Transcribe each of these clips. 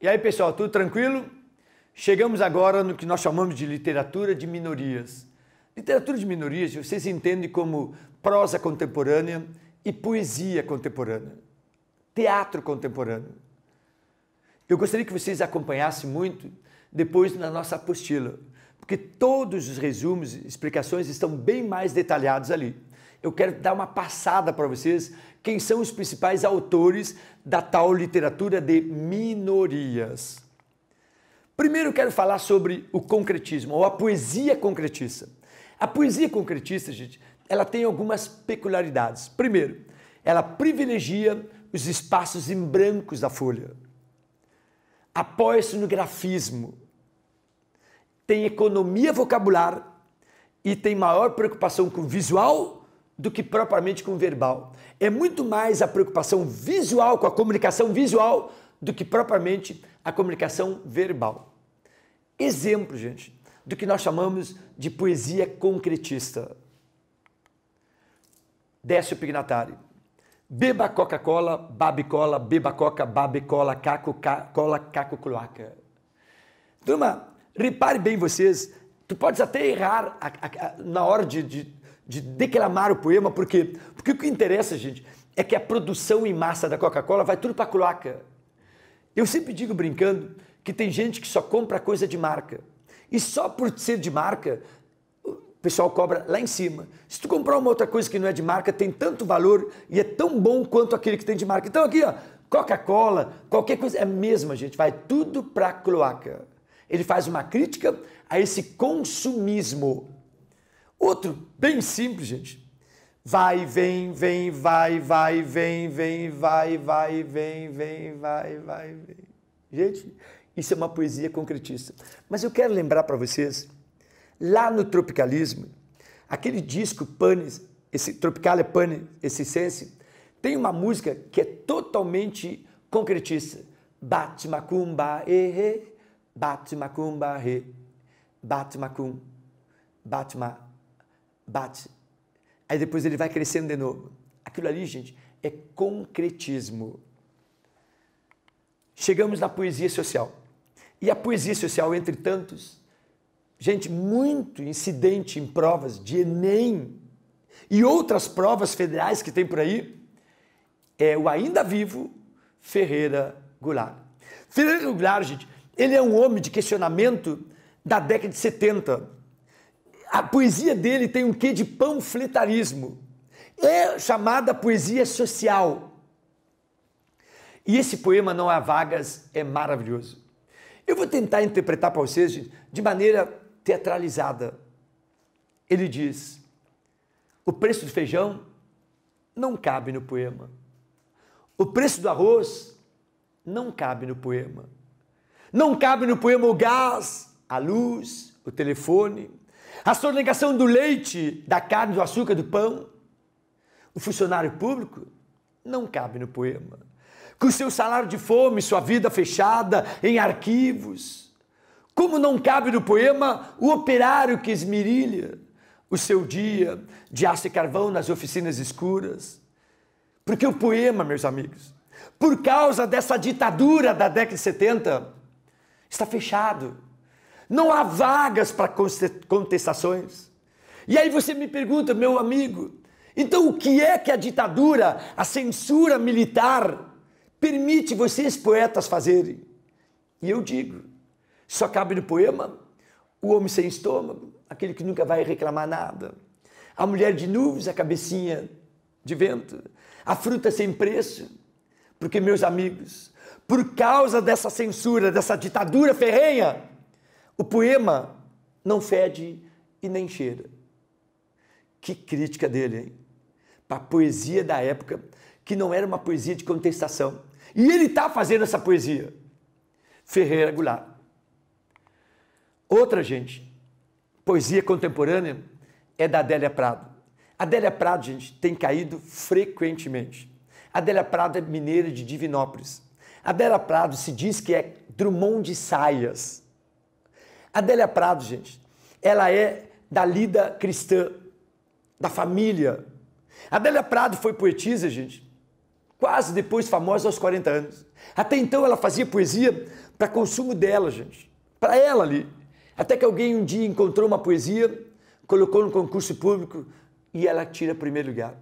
E aí, pessoal, tudo tranquilo? Chegamos agora no que nós chamamos de literatura de minorias. Literatura de minorias vocês entendem como prosa contemporânea e poesia contemporânea, teatro contemporâneo. Eu gostaria que vocês acompanhassem muito depois na nossa apostila, porque todos os resumos e explicações estão bem mais detalhados ali eu quero dar uma passada para vocês quem são os principais autores da tal literatura de minorias. Primeiro, quero falar sobre o concretismo, ou a poesia concretista. A poesia concretista, gente, ela tem algumas peculiaridades. Primeiro, ela privilegia os espaços em brancos da folha. Apoia-se no grafismo. Tem economia vocabular e tem maior preocupação com visual do que propriamente com o verbal. É muito mais a preocupação visual com a comunicação visual do que propriamente a comunicação verbal. Exemplo, gente, do que nós chamamos de poesia concretista. Décio Pignatari. Beba Coca-Cola, babe cola, beba Coca, babe cola, caco, ca, cola, caco, cloaca. Turma, repare bem vocês, tu podes até errar a, a, a, na hora de, de de declamar o poema, por quê? Porque o que interessa, gente, é que a produção em massa da Coca-Cola vai tudo para a cloaca. Eu sempre digo brincando que tem gente que só compra coisa de marca. E só por ser de marca, o pessoal cobra lá em cima. Se tu comprar uma outra coisa que não é de marca, tem tanto valor e é tão bom quanto aquele que tem de marca. Então aqui, ó, Coca-Cola, qualquer coisa, é a mesma, gente, vai tudo para a cloaca. Ele faz uma crítica a esse consumismo Outro bem simples, gente. Vai, vem, vem, vai, vai, vem, vem, vai, vai, vem, vem, vai, vai, vem. Gente, isso é uma poesia concretista. Mas eu quero lembrar para vocês, lá no tropicalismo, aquele disco Panis, esse Tropical é Panis, esse Sense, tem uma música que é totalmente concretista. Bate macumba, erre, eh, eh. bate macumba, erre, eh. bate macum, bate macumba bate. Aí depois ele vai crescendo de novo. Aquilo ali, gente, é concretismo. Chegamos na poesia social. E a poesia social, entre tantos, gente, muito incidente em provas de Enem e outras provas federais que tem por aí, é o ainda vivo Ferreira Goulart. Ferreira Goulart, gente, ele é um homem de questionamento da década de 70. A poesia dele tem um quê de panfletarismo. É chamada poesia social. E esse poema Não há vagas é maravilhoso. Eu vou tentar interpretar para vocês de maneira teatralizada. Ele diz: O preço do feijão não cabe no poema. O preço do arroz não cabe no poema. Não cabe no poema o gás, a luz, o telefone, a sonegação do leite, da carne, do açúcar, do pão. O funcionário público não cabe no poema. Com seu salário de fome, sua vida fechada em arquivos. Como não cabe no poema o operário que esmirilha o seu dia de aço e carvão nas oficinas escuras. Porque o poema, meus amigos, por causa dessa ditadura da década de 70, está fechado não há vagas para contestações. E aí você me pergunta, meu amigo, então o que é que a ditadura, a censura militar, permite vocês poetas fazerem? E eu digo, só cabe no poema o homem sem estômago, aquele que nunca vai reclamar nada, a mulher de nuvens, a cabecinha de vento, a fruta sem preço, porque, meus amigos, por causa dessa censura, dessa ditadura ferrenha, o poema não fede e nem cheira. Que crítica dele, hein? Para a poesia da época, que não era uma poesia de contestação. E ele está fazendo essa poesia. Ferreira Goulart. Outra, gente, poesia contemporânea é da Adélia Prado. Adélia Prado, gente, tem caído frequentemente. Adélia Prado é mineira de Divinópolis. Adélia Prado se diz que é Drummond de Saias. Adélia Prado, gente, ela é da lida cristã, da família. Adélia Prado foi poetisa, gente, quase depois famosa aos 40 anos. Até então ela fazia poesia para consumo dela, gente, para ela ali. Até que alguém um dia encontrou uma poesia, colocou no concurso público e ela tira primeiro lugar.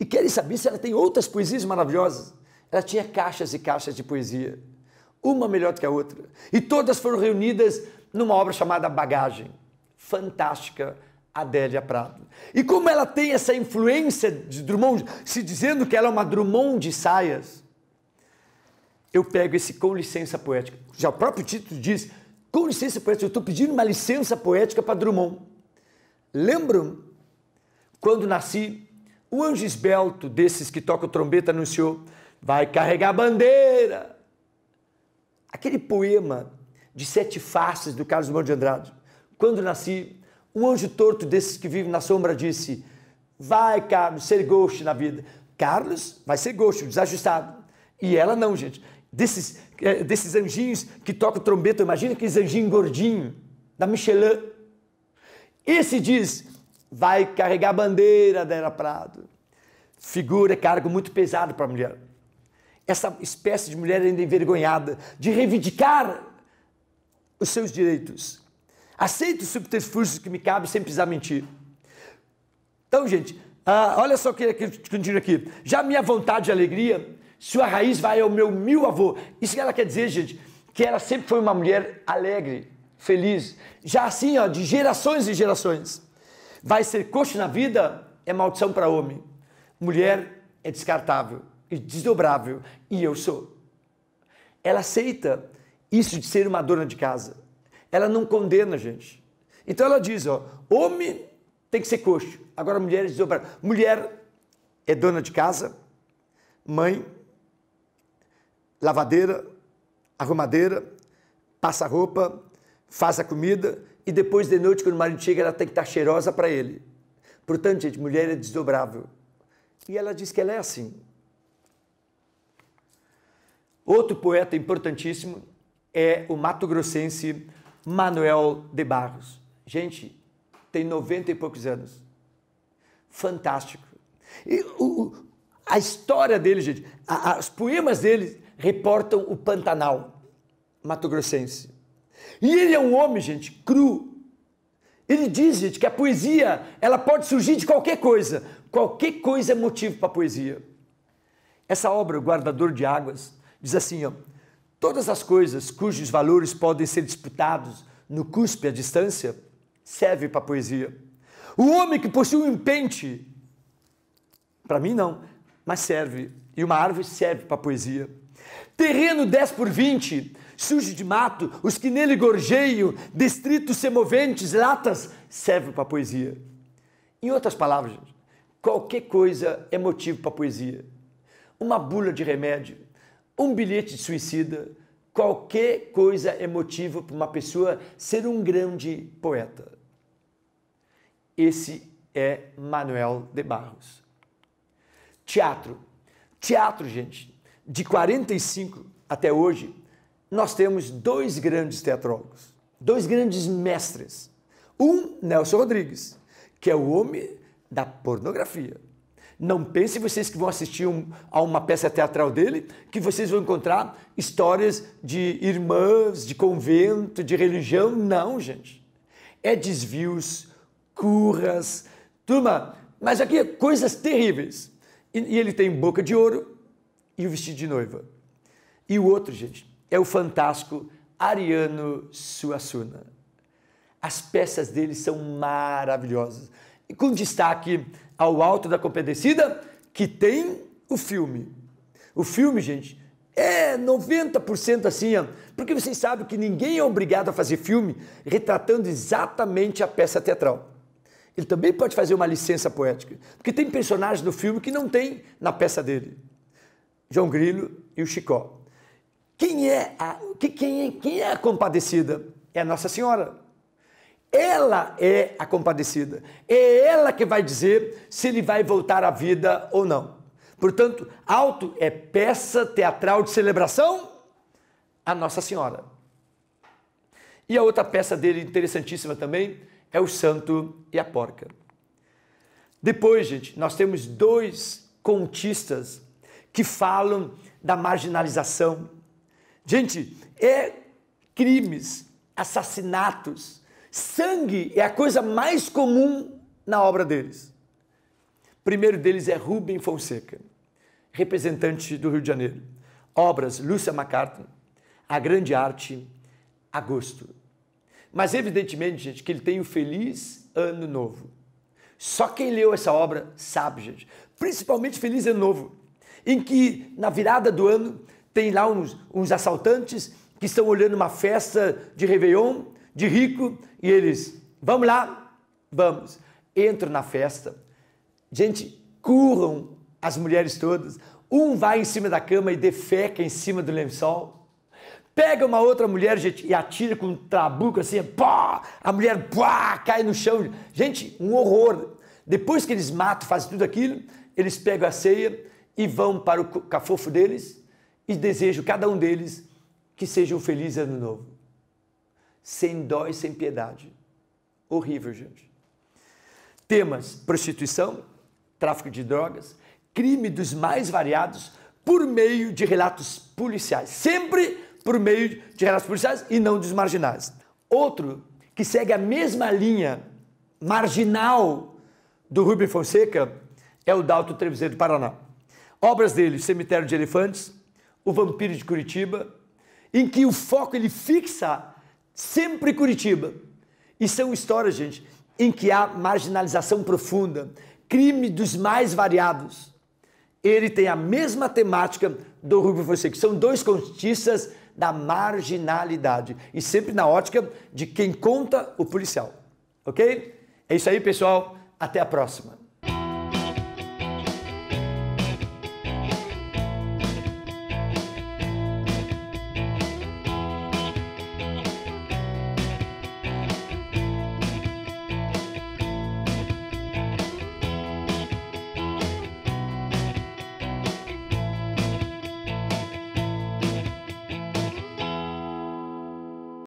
E querem saber se ela tem outras poesias maravilhosas. Ela tinha caixas e caixas de poesia, uma melhor do que a outra. E todas foram reunidas numa obra chamada Bagagem. Fantástica. Adélia Prado. E como ela tem essa influência de Drummond, se dizendo que ela é uma Drummond de saias, eu pego esse com licença poética. Já o próprio título diz, com licença poética, eu estou pedindo uma licença poética para Drummond. Lembram quando nasci, um anjo esbelto desses que toca trombeta anunciou, vai carregar a bandeira. Aquele poema de sete faces do Carlos Moura de Andrade. Quando nasci, um anjo torto desses que vive na sombra disse: Vai, Carlos, ser gosto na vida. Carlos vai ser gosto, desajustado. E ela não, gente. Desses, é, desses anjinhos que tocam trombeta, imagina aqueles anjinhos gordinhos, da Michelin. Esse diz: Vai carregar a bandeira da Era Prado. Figura, cargo muito pesado para a mulher. Essa espécie de mulher ainda envergonhada de reivindicar os seus direitos. Aceito os subterfúgios que me cabem sem precisar mentir. Então, gente, ah, olha só o que continua aqui. Já minha vontade e alegria, sua raiz vai ao meu mil avô. Isso que ela quer dizer, gente, que ela sempre foi uma mulher alegre, feliz. Já assim, ó, de gerações e gerações. Vai ser coxo na vida é maldição para homem. Mulher é descartável e desdobrável. E eu sou. Ela aceita isso de ser uma dona de casa. Ela não condena, gente. Então ela diz, ó, homem tem que ser coxo. Agora mulher é desdobrável. mulher é dona de casa, mãe, lavadeira, arrumadeira, passa roupa, faz a comida e depois de noite quando o marido chega ela tem que estar cheirosa para ele. Portanto, gente, mulher é desdobrável. E ela diz que ela é assim. Outro poeta importantíssimo é o Mato Grossense Manuel de Barros. Gente, tem 90 e poucos anos. Fantástico. E o, a história dele, gente, os poemas dele reportam o Pantanal Mato Grossense. E ele é um homem, gente, cru. Ele diz, gente, que a poesia, ela pode surgir de qualquer coisa. Qualquer coisa é motivo para poesia. Essa obra, O Guardador de Águas, diz assim, ó, Todas as coisas cujos valores podem ser disputados no cuspe à distância servem para poesia. O homem que possui um pente, para mim não, mas serve. E uma árvore serve para poesia. Terreno 10 por 20, sujo de mato, os que nele gorjeiam, destritos semoventes, latas, serve para poesia. Em outras palavras, qualquer coisa é motivo para poesia. Uma bula de remédio, um bilhete de suicida, qualquer coisa emotiva para uma pessoa ser um grande poeta. Esse é Manuel de Barros. Teatro. Teatro, gente, de 45 até hoje, nós temos dois grandes teatrólogos, dois grandes mestres. Um, Nelson Rodrigues, que é o homem da pornografia. Não pense vocês que vão assistir um, a uma peça teatral dele, que vocês vão encontrar histórias de irmãs, de convento, de religião. Não, gente. É desvios, curras, turma. Mas aqui é coisas terríveis. E, e ele tem boca de ouro e o vestido de noiva. E o outro, gente, é o fantástico Ariano Suassuna. As peças dele são maravilhosas. E com destaque ao alto da compadecida que tem o filme. O filme, gente, é 90% assim, porque vocês sabem que ninguém é obrigado a fazer filme retratando exatamente a peça teatral. Ele também pode fazer uma licença poética, porque tem personagens do filme que não tem na peça dele. João Grilo e o Chicó. Quem é a, quem é, quem é a compadecida? É a Nossa Senhora. Ela é a compadecida. É ela que vai dizer se ele vai voltar à vida ou não. Portanto, alto é peça teatral de celebração a Nossa Senhora. E a outra peça dele interessantíssima também é o Santo e a Porca. Depois, gente, nós temos dois contistas que falam da marginalização. Gente, é crimes, assassinatos, Sangue é a coisa mais comum na obra deles. O primeiro deles é Rubem Fonseca, representante do Rio de Janeiro. Obras Lúcia MacArthur, A Grande Arte, Agosto. Mas evidentemente, gente, que ele tem o Feliz Ano Novo. Só quem leu essa obra sabe, gente. Principalmente Feliz Ano Novo, em que na virada do ano tem lá uns, uns assaltantes que estão olhando uma festa de Réveillon de rico e eles, vamos lá, vamos. entro na festa, gente, curram as mulheres todas. Um vai em cima da cama e defeca em cima do lençol. Pega uma outra mulher, gente, e atira com um trabuco assim, pá! A mulher pá, cai no chão. Gente, um horror. Depois que eles matam, fazem tudo aquilo, eles pegam a ceia e vão para o cafofo deles e desejo cada um deles que seja um feliz ano novo sem dó e sem piedade. Horrível, gente. Temas: prostituição, tráfico de drogas, crime dos mais variados, por meio de relatos policiais. Sempre por meio de relatos policiais e não dos marginais. Outro que segue a mesma linha marginal do Rubem Fonseca é o Dalto Trevisan do Paraná. Obras dele, Cemitério de Elefantes, O Vampiro de Curitiba, em que o foco ele fixa sempre Curitiba. E são é histórias, gente, em que há marginalização profunda, crime dos mais variados. Ele tem a mesma temática do Rubio Fonseca. São dois contistas da marginalidade e sempre na ótica de quem conta o policial. Ok? É isso aí, pessoal. Até a próxima.